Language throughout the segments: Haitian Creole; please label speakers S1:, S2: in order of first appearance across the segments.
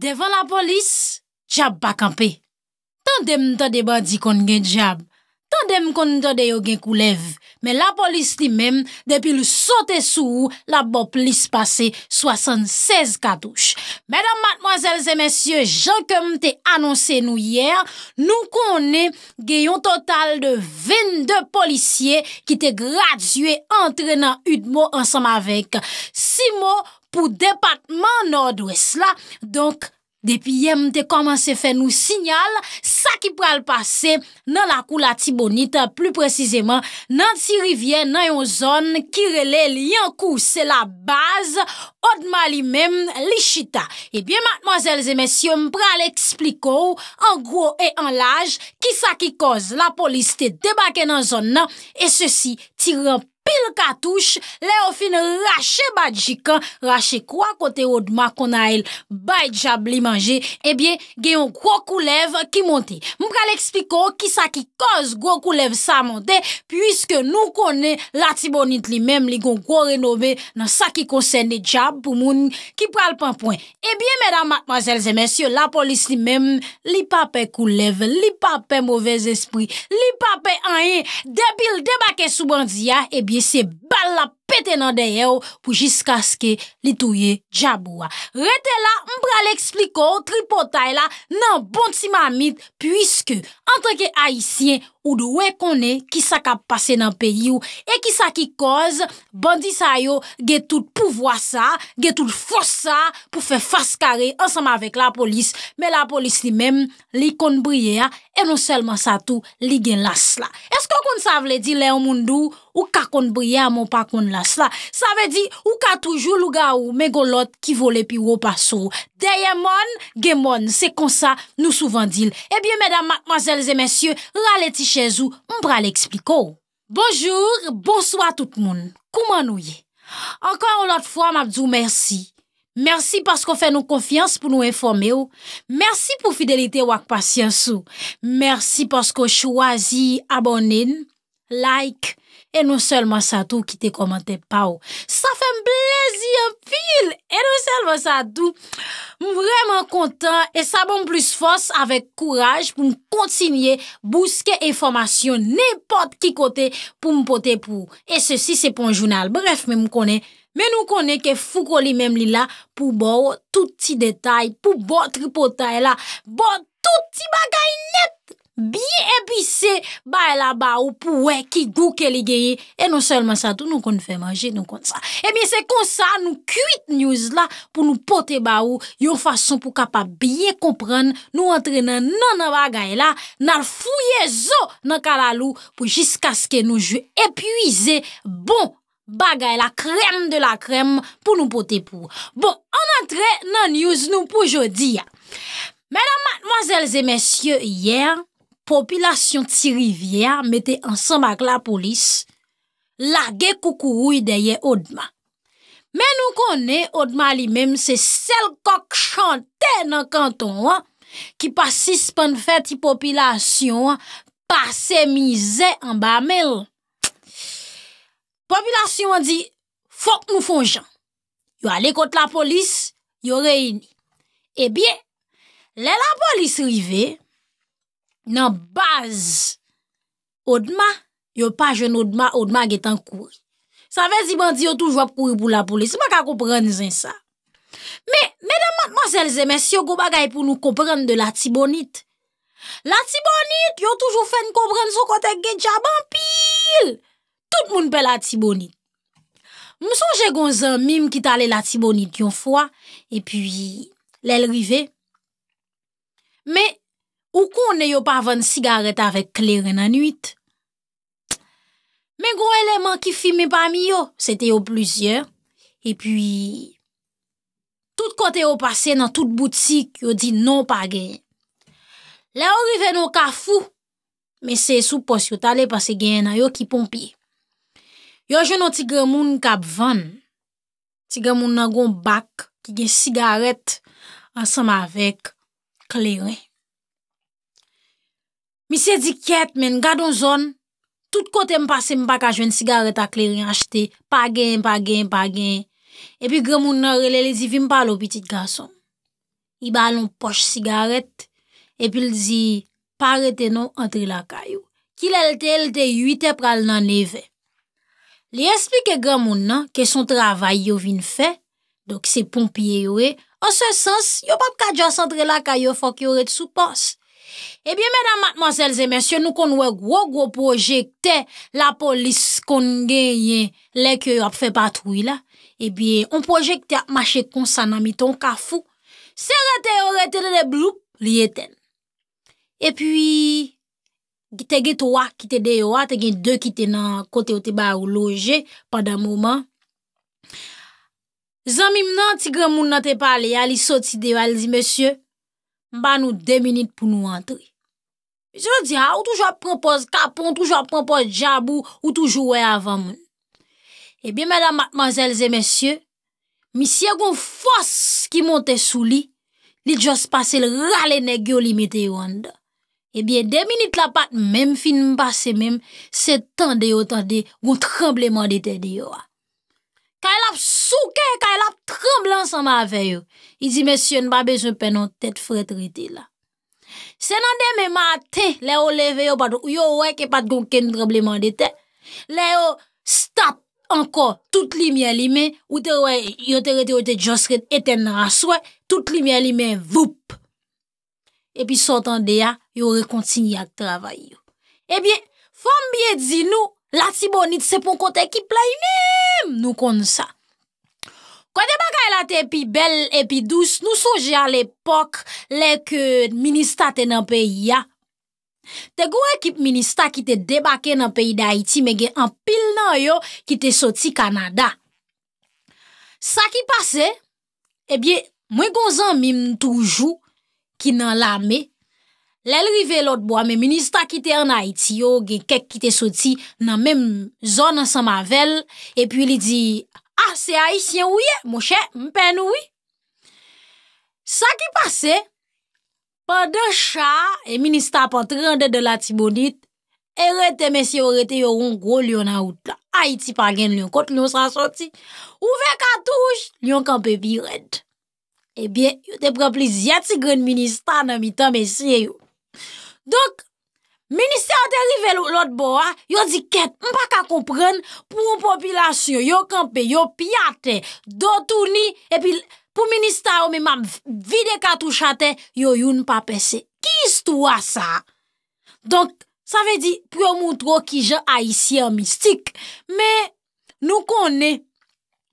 S1: Devan la polis, jab bakanpe. Tan demn ta deban di kon gen jab. Tandem kon de yon gen koulev, men la polis li men, depil sou te sou, la bo plis pase 76 katouj. Mèdam, matmoazèlzè, mèsyè, jan kem te anonsè nou yè, nou kon ne gen yon total de 22 polisye ki te gradye entrenan yon mò ansam avèk. Si mò pou depatman nòd wè s'la, donk. Depi yem te koman se fe nou sinyal, sa ki pral pase nan la kou la tibonite, plu precizeman nan ti rivye nan yon zon ki rele li an kou se la baz odma li mem li chita. Ebyen eh matmazelze mesyom pral ekspliko an gro e an laj ki sa ki koz la polis te debake nan zon nan e se si ti ramp. pil katouche, eh le ou fin rache badjikan, rache kwa kote odma kon a el bay jab li manje, e bie genyon kwa koulev ki monte. Mwen pral ekspiko ki sa ki koz kwa koulev sa monte, pwiske nou konen la tibonit li mem li gon kwa renove nan sa ki konsen de jab pou moun ki pral panpwen. E bie, mèdam, matmazèl, zè mèsyo, la polis li mem, li pape koulev, li pape mouvez espri, li pape anye debil debake sou bandiya, e eh Ye se balap! peten nan deye ou pou jiska ske li touye djabou a. Rete la, mbra le ekspliko ou tripotay la nan bonti ma mit pwiske, an tanke aisyen ou dwe kone ki sa ka pase nan peyi ou, e ki sa ki koz bandi sayo ge tout pouvoa sa, ge tout fos sa pou fe faskare ansam avek la polis, me la polis li mem li konbriye a, e non selman sa tou li gen las la. Esko kon sa vle di le ou moun dou ou ka konbriye a moun pa kon la? Sa ve di, ou ka toujou louga ou, men goun lot ki vole pi ou ou pa sou. Deye mon, ge mon, se konsa nou souvan dil. Ebyen, eh medan, mademoiselles et messiou, laleti chez ou, mbra le ekspliko ou. Bonjour, bonsoi tout moun. Kouman nou ye? Ankan ou lot fwa, mabdou, mersi. Mersi paskou fè nou konfians pou nou informe ou. Mersi pou fidelite wak pasyans ou. Mersi paskou chwazi abonin, like. E nou selman sa tou ki te komante pa ou. Sa fe m blazi an pil. E nou selman sa tou m m'm vreman kontan. E sa bon plus fos avek kouraj pou m kontinye. Bouske informasyon nepot ki kote pou m pote pou. E se si se pon jounal. Bref, men m kone. Men m kone ke fouko li mem li la pou bo tout ti detay. Pou bo tripotay la. Bo tout ti bagay net. Biye epise ba e la ba ou pou we ki gou ke li geye E non selman sa tou nou kon fè manje, nou kon sa Ebyen eh se konsa nou kuit news la pou nou pote ba ou Yon fason pou kapap biye kompran nou antre nan nan bagay la Nan fouye zo nan kalalou pou jis kaske nou jwe epize Bon, bagay la krem de la krem pou nou pote pou Bon, an antre nan news nou pou jodi ya Mèdame, mademoiselles et messieurs, yè Popilasyon ti rivye a mette ansamba ak la polis, lage koukou ouy deye odma. Men nou konen odma li menm se sel kok chante nan kanton a, ki pasis pan fè ti populasyon a, pase mize an ba mel. Popilasyon a di, fok nou fon jan. Yo ale kote la polis, yo reini. E eh bie, le la polis rive, nan baz, odma, yo pa jen odma, odma getan kouri. Sa vezi bandi yo toujwa kouri pou la poule, seman ka kouprenzen sa. Me, me damat maselze, men si yo go bagay pou nou koupren de la tibonit. La tibonit, yo toujwa fen koupren sou kotek getja bampil. Tout moun pe la tibonit. Mou sonje gonzen mim ki tale la tibonit yon fwa, e pi, lel rive. Me, kon ne yo pa van sigaret avèk kleren anuit. Men gwo eleman ki fime pa mi yo, se te yo pluzye, e pi, tout kote yo pase nan tout boutik, yo di non pa gen. La yo rive nou ka fou, men se sou pos yo tale pase gen na yo ki pompi. Yo jen nou tigre moun kap van, tigre moun nan goun bak, ki gen sigaret ansam avèk kleren. Mi se di ket men, gado zon, tout kote m pase m baka jwen sigaret ak le rin achete, pa gen, pa gen, pa gen, epi gremoun nan rele li zi vim palo pitit gason. I balon poch sigaret, epi li zi parete nou antre la kayo. Ki lelte, lelte yuite pral nan leve. Li esplike gremoun nan ke son travay yo vin fe, dok se pompye yo e, an se sens yo pap kajos antre la kayo fok yo ret sou pos. Ebyen, eh mèdam matmòsel zè mèsyò, nou konwe gro-gro projekte la polis konge yè lèk yo ap fè patroui la. Ebyen, on projekte ap mache konsan nan miton kafou. Se rete yo rete de bloup, li eten. Epyi, gitege towa kite de yo, ategen de kite nan kote yo te ba ou loje, pa da mouman. Zanmim nan, tigre moun nan te pale, yali soti de yo, alzi mèsyò. Mba nou de minit pou nou antre. Je nou di, a, ah, ou toujou ap propos kapon, toujou ap propos jabou, ou toujou wè avan moun. E biye, mèdam matmazèl zè mèsyè, mi siè goun fòs ki monte sou li, li jòs pase l rale negyo li mète yo an da. E biye, de minit la pat mèm fin mbase mèm, se tande yo tande, ah. goun trembleman de tè di yo a. ka el ap souke, ka el ap tremble ansan ma veyo. I zi men syon ba bezon penon tet fred rite la. Senan de men ma te, le yo leve yo patou, yo wey ke pat goun ken trebleman de te, le yo stap anko, tout li miye li me, ou te wey, yo te rete ou te josre eten raswe, tout li miye li me voup. E pi son tan de ya, yo re kontin ya travay yo. E biye, fan biye zi nou, la si bonit se pon konta ekip la imi, Nou kon sa Kwa debaka elate epi bel epi dous Nou soje al epok Lek ministate nan peyi ya Te gou ekip Ministate ki te debake nan peyi da iti Megen an pil nan yo Ki te soti Kanada Sa ki pase Ebyen eh mwen gonzan mim Toujou ki nan la me Lèl rive lòt bo ame, minista kite an Aiti yo, gen kek kite soti nan menm zon an san mavel, epi li di, a, se Aitien ouye, mouche, mpen ouye. Sa ki pase, pa de chan, e minista pat rande de la tibonit, e red te mesye ou rete yo rongou liyon an out la. Aiti pa gen liyon, konti liyon san soti. Ouve katouj, liyon kanpe eh bi red. Ebyen, yote prepli zyati gen minista nan mitan mesye yo. Donk, minister a te rive lout bo a, yo di ket, mpa ka kompren, pou ou populasyon, yo kampe, yo piyate, do tou ni, epi pou minister ou me mam vide katou chate, yo yon pa pese. Ki istou a sa? Donk, sa ve di pou yo moutro ki je a isi an mistik, me nou konen.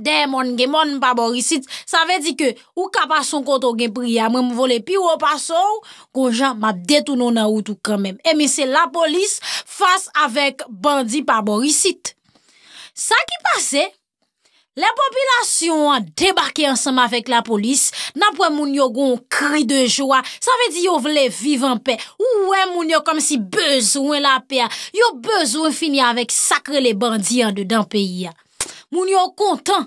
S1: Demon, gemon, paborisit, sa ve di ke ou kapason koto gen priya, mwen mwole pi ou opasou, kon jan ma detou nou nan woutou kwen men. E mi se la polis fase avek bandi paborisit. Sa ki pase, le popilasyon an debarke ansama vek la polis, nan pwen moun yo goun kri de jwa, sa ve di yo vle vivan pe, ou wè moun yo kom si bezwen la pe, yo bezwen fini avek sakre le bandi an de dan peyi ya. Moun yon kontan.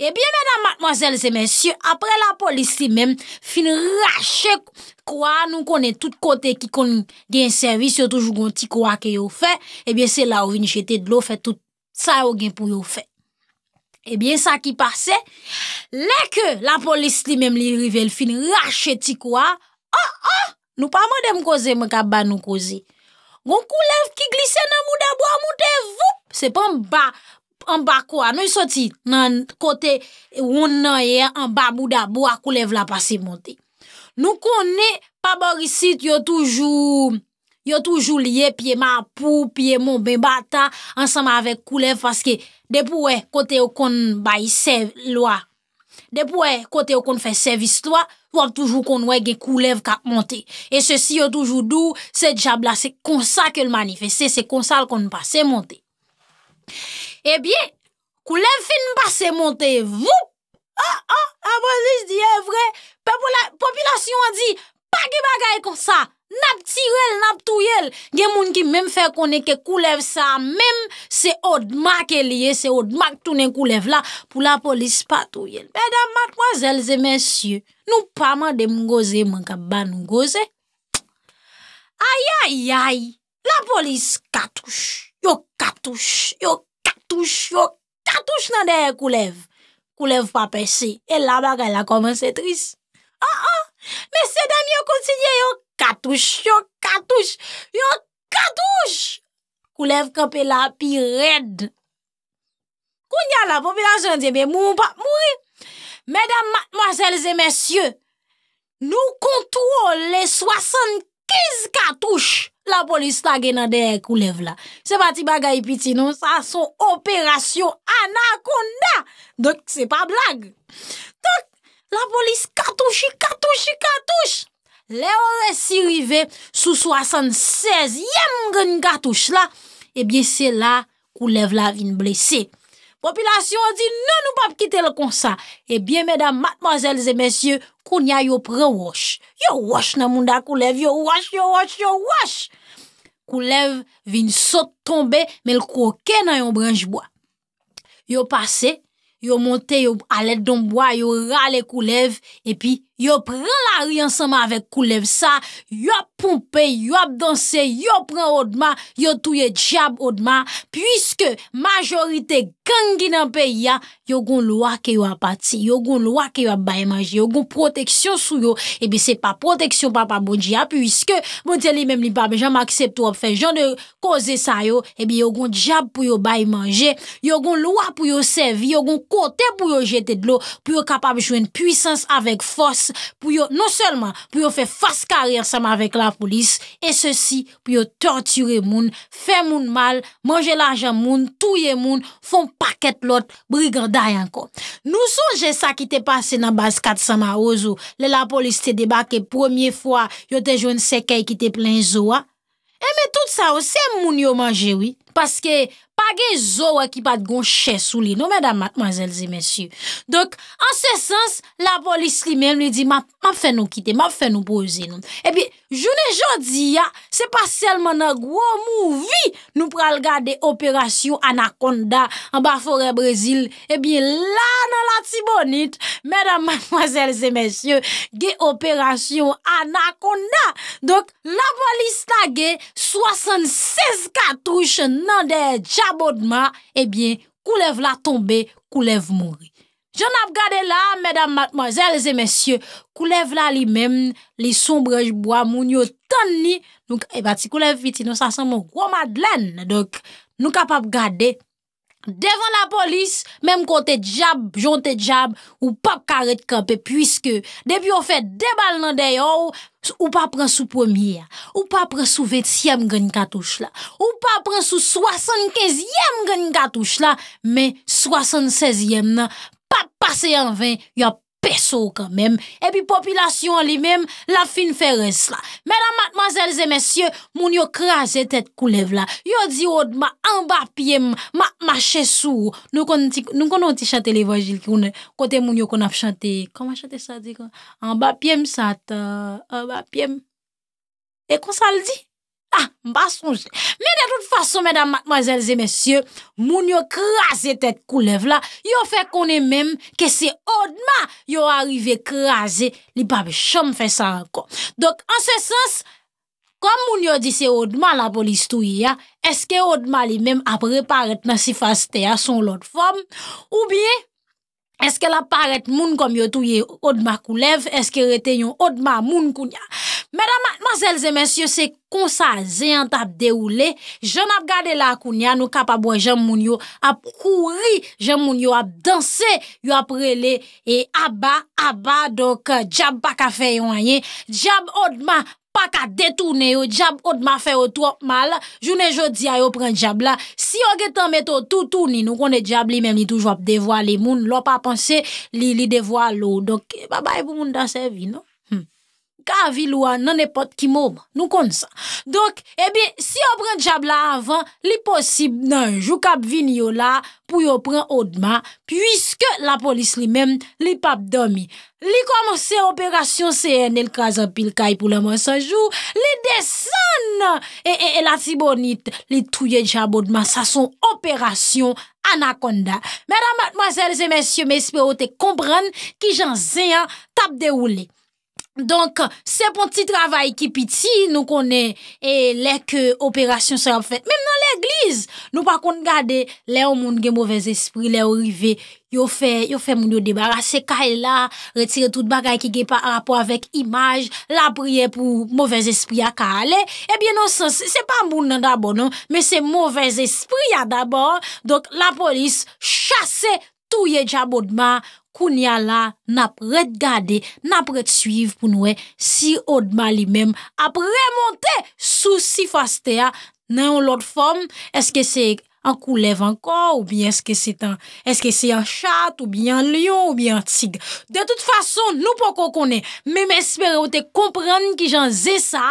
S1: Ebyen, eh mèdam, mademoiselles et mèsyen, apre la polis li mèm fin rache kwa, nou konen tout kote ki kon gen servis, yon toujou gwen ti kwa ke yon fe, ebyen, se la ou vini chete dlo, fe tout sa ou gen pou yon fe. Ebyen, sa ki pase, leke la polis li mèm li rivel fin rache ti kwa, oh, oh, nou pa mè dem koze mè ka ban nou koze. Gon kou lev ki glise nan mou dabwa mou te vup, se pan ba, an bakwa nou y soti nan kote woun nou ye an babou dabo a koulev la pase monte. Nou kon ne, paborisit yo toujou liye piye mapou, piye moun bebatan ansama avek koulev paske depou we kote wakon bayi sev lwa. Depou we kote wakon fe servis lwa wak toujou kon we ge koulev ka monte. E se si yo toujou dou se dijab la se konsa ke lmanifese se konsal kon pase monte. Ebyen, koulev fin pa se monte, Vou! Ha, ah, ah, ha, ha, mwen zis diye eh, vre, Pe pou la popilasyon a di, Pa ge bagay kon sa, Nap tirel, nap touyel, Gen moun ki men fè konen ke koulev sa, Men se odmak elye, Se odmak tounen koulev la, Pou la polis pa touyel. Ben dan, mwen zelze, men sye, Nou pa man de mngoze, Mwen ka ban mngoze, Ay, ay, ay, La polis katouche, Yo katouche, yo katouche, Yon katouche yon katouche nan derye koulev. Koulev pa peche, el la baka, el la komanse tris. An ah, an, ah. mese dami yon kontinye yon katouche, yon katouche, yon katouche. Koulev kape la pi red. Kounyan la popi la janje, be moun pa mouni. Medan matmozels e mesye, nou kontou o le 64. 15 katouche la polis la genade koulev la. Se pa ti bagay piti nou, sa son operasyon anakonda. Dok se pa blag. Dok la polis katouche, katouche, katouche. Le orè si rive sou 76 yem gen katouche la, ebye eh se la koulev la vin blese. La population dit non nous ne pouvons pas quitter le comme ça et eh bien mesdames mademoiselles et messieurs kounya yo prend wash yo wash nan moun da koulev yo wash yo wash yo wash koulev vin sauter, tomber mais le croquer dans le branche bois yo passé yo monté yo aller dans d'un bois yo râler koulev et puis yo pren la ri ansama avek koulev sa yo pounpe, yo ap danse yo pren odman yo touye djab odman pwiske majorite gangi nan pe ya yo goun lwa ke yo apati yo goun lwa ke yo ap baye manje yo goun proteksyon sou yo epi se pa proteksyon pa pa bonjia pwiske bonjia li mem li pa be jan m aksept wap fe jan de koze sa yo epi yo goun djab pou yo baye manje yo goun lwa pou yo sevi yo goun kote pou yo jete dlo pou yo kapab jwen pwisans avek fos pou yo, non selman, pou yo fe faskarir sama vek la polis e se si pou yo torture moun, fe moun mal, manje la jan moun, touye moun, fon paket lot, brigarda yanko Nou son jesa ki te pase nan bas kat sama ozo le la polis te debake premier fwa yo te joun sekey ki te plen zo a e eh, me tout sa ose moun yo manje wii paske pa ge zowa ki pat gon chè sou li nou, mèdam mwazèl zè mèsyou. Dok, an se sens, la polis li mèm li di, mèm fè nou kite, mèm fè nou pose nou. E eh bi, jounè jò di ya, se pa selman nan gwo mou vi, nou pral gade operasyon anakonda an ba fore Brezil, e eh bi, la nan la tibonit, mèdam mwazèl zè mèsyou, ge operasyon anakonda. Dok, la polis la ge, 76 kat rouchen, nan de jabodman, ebyen, koulev la tombe, koulev mori. Jan ap gade la, mèdam matmozèl zè mèsyè, koulev la li mèm, li sombrej bwa moun yo tan ni, nou ebat eh si koulev viti, nou sa san mou gwa madlen, nou kap ap gade. Devan la polis, mèm kontè djab, jontè djab, ou pa karet kèpe, pwiske depi ou fè debal nan dey ou, ou pa pran sou pwemye, ou pa pran sou vètsyèm gwen katouch la, ou pa pran sou swasènkezyèm gwen katouch la, mè swasènsezyèm nan, pa pase yon vè, yop. Peso kan men, epi popilasyon li men, la fin ferez la. Mèdam, matmazèlzè, mèsyè, moun yo krasè tèt koulev la. Yo di od oh, ma, an bapyèm, ma chè sou. Nou konon ti chate levajil ki oune, kote moun yo konaf chate. Koman chate sa di kon? An bapyèm sat, an euh, bapyèm. E kon sa l di? Ah, mba sonje. Me de tout fason, mèdam, mademoiselles et messieurs, moun yo krasé tèt koulev la, yo fè konè mèm ke se odma yo arivé krasé li babè chom fè san akon. Dok, an se sens, kom moun yo di se odma la polis touye ya, eske odma li mèm apre paret nan si faste ya son lot fòm, ou biye, eske la paret moun kom yo touye odma koulev, eske retenyon odma moun koun ya? Mèdam, mazelze, mèsyo, se konsa zeyant ap de ou le, joun ap gade la akoun ya nou kap abwen joun moun yo ap kouri, joun moun yo ap danse, yo ap rele, e aba, aba, dok euh, jab pa ka fe yon a ye, jab odman pa ka detounen yo, jab odman fe yo trop mal, jounen joudi a yo pren jab la, si yo getan meto toutouni nou konen jab li men ni toujwa ap devwa li moun, lop apanse li li devwa lo, dok baba e pou moun dansè vi nou. ka avi lwa nan epot ki moum, nou kon sa. Dok, ebi, si yo pren djab la avan, li posib nan jou kap vini yo la pou yo pren odman, pwiske la polis li men, li pap domi. Li komanse operasyon CNL kwa zan pil kaj pou laman sa jou, li desan nan, e, e, e la si bonit, li touye djab odman, sa son operasyon anakonda. Mèdamat, mwazèl, se mèsyon, mèsyon, mèsyon, mèsyon, mèsyon, mèsyon, mèsyon, mèsyon, mèsyon, mèsyon, mèsyon, mèsyon, mèsyon, mèsyon, mèsyon, mèsyon, m Donk, se pon ti travay ki piti, nou konen, lè ke operasyon se rap fèt, mèm nan lè gliz, nou pa kon gade, lè ou moun gen mouvèz espri, lè ou rive, yo fè, yo fè moun yo debarase, ka e la, retire tout bagay ki gen pa a rapò avèk imaj, la priè pou mouvèz espri a ka ale, ebyen eh non sens, se pa moun nan dabò, non, mè se mouvèz espri a dabò, donk la polis chase fè. Tou ye djab odman, koun ya la, na pre t'gade, na pre t'suiv pou noue, si odman li menm ap remonte sou si faste ya, nan yon lot fom, eske se an koulev an kon, ou bien eske se an chat, ou bien an lion, ou bien an tig. De tout fason, nou pou kon konen, menm espere ou te kompren ki jan zesa,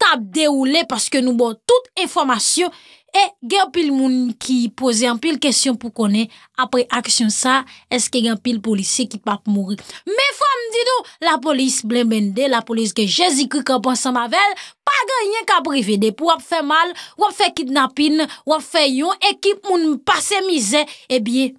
S1: tap de ou le, paske nou bon tout informasyon. E gen pil moun ki pose an pil kesyon pou konen, apre aksyon sa, eske gen pil polise ki pat mouri. Me fwa mdi nou, la polise blen bende, la polise gen jezi kou ka bansan mavel, pa gen yen ka brivede pou wap fe mal, wap fe kidnapin, wap fe yon, ekip moun pase mize, e bie...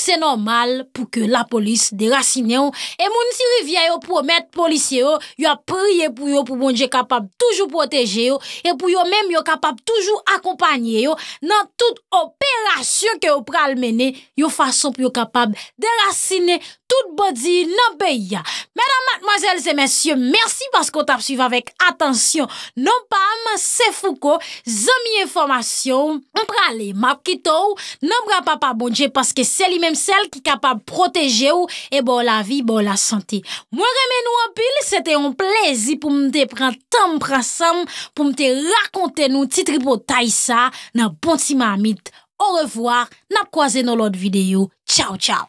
S1: se normal pou ke la polis derasine yo, e moun si rivye yo pou omet polisye yo, yo apriye pou yo pou mounje bon kapab toujou proteje yo, e pou yo menm yo kapab toujou akompanye yo, nan tout operasyon ke yo pral mene yo fason pou yo kapab derasine tout bodi nan beya. Mèdam, matmazèl, zè mèsyon, mèsi paskou tap suiv avèk atensyon, nan pam, se fou ko, zè mi informasyon mprale, map kito ou nan mrapapa mounje bon paske selime msel ki kapab proteje ou e bon la vi, bon la sante. Mwen reme nou apil, sete an plezi pou mte prentan prasam, pou mte rakonte nou titri pou taisa nan bonti ma amit. Ou revoar, nap kwaze nan lot videyo. Chow chow!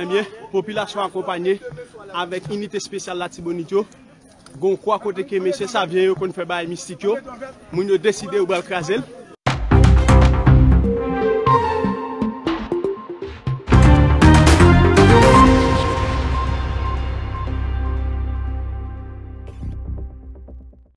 S1: Emyen, eh popilasyon akopanyen Avèk unitè spesyal la tibonit yo Gon kwa kote ke mesye sa vyen yo Kon fè baye mistik yo Moun yo deside ou bel kreazel